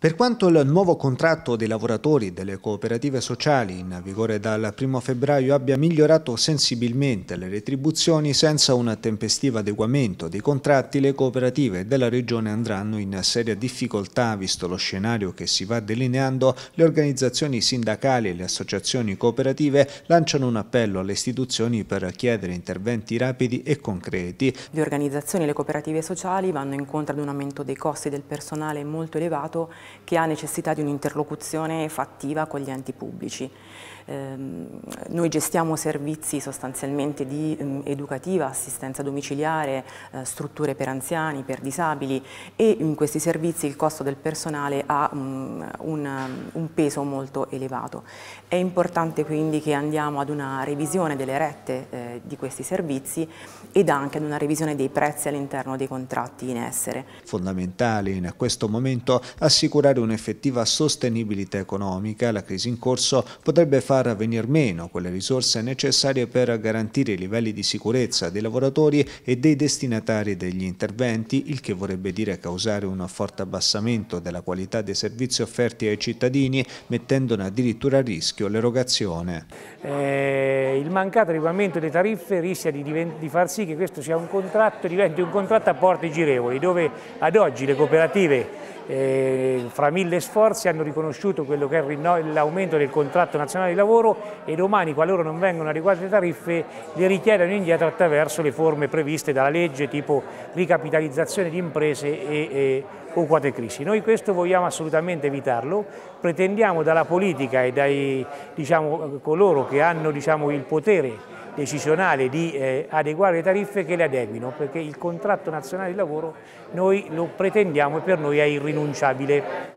Per quanto il nuovo contratto dei lavoratori delle cooperative sociali in vigore dal 1 febbraio abbia migliorato sensibilmente le retribuzioni senza un tempestivo adeguamento dei contratti, le cooperative della regione andranno in seria difficoltà visto lo scenario che si va delineando, le organizzazioni sindacali e le associazioni cooperative lanciano un appello alle istituzioni per chiedere interventi rapidi e concreti. Le organizzazioni e le cooperative sociali vanno incontro ad un aumento dei costi del personale molto elevato che ha necessità di un'interlocuzione fattiva con gli enti pubblici. Ehm, noi gestiamo servizi sostanzialmente di eh, educativa, assistenza domiciliare, eh, strutture per anziani, per disabili e in questi servizi il costo del personale ha mm, mm, un, peso molto elevato. È importante quindi che andiamo ad una revisione delle rette eh, di questi servizi ed anche ad una revisione dei prezzi all'interno dei contratti in essere. Fondamentale in questo momento assicurare assicurare un'effettiva sostenibilità economica, la crisi in corso potrebbe far venir meno quelle risorse necessarie per garantire i livelli di sicurezza dei lavoratori e dei destinatari degli interventi, il che vorrebbe dire causare un forte abbassamento della qualità dei servizi offerti ai cittadini, mettendone addirittura a rischio l'erogazione. Eh, il mancato adeguamento delle tariffe rischia di, di, far sì che questo sia un contratto, diventi un contratto a porte girevoli, dove ad oggi le cooperative eh, fra mille sforzi hanno riconosciuto quello che è l'aumento del contratto nazionale di lavoro e domani qualora non vengano adeguate le tariffe le richiedono indietro attraverso le forme previste dalla legge tipo ricapitalizzazione di imprese e, e, o quote crisi. Noi questo vogliamo assolutamente evitarlo, pretendiamo dalla politica e dai diciamo, coloro che hanno diciamo, il potere decisionale di eh, adeguare le tariffe che le adeguino, perché il contratto nazionale di lavoro noi lo pretendiamo e per noi è irrinunciabile.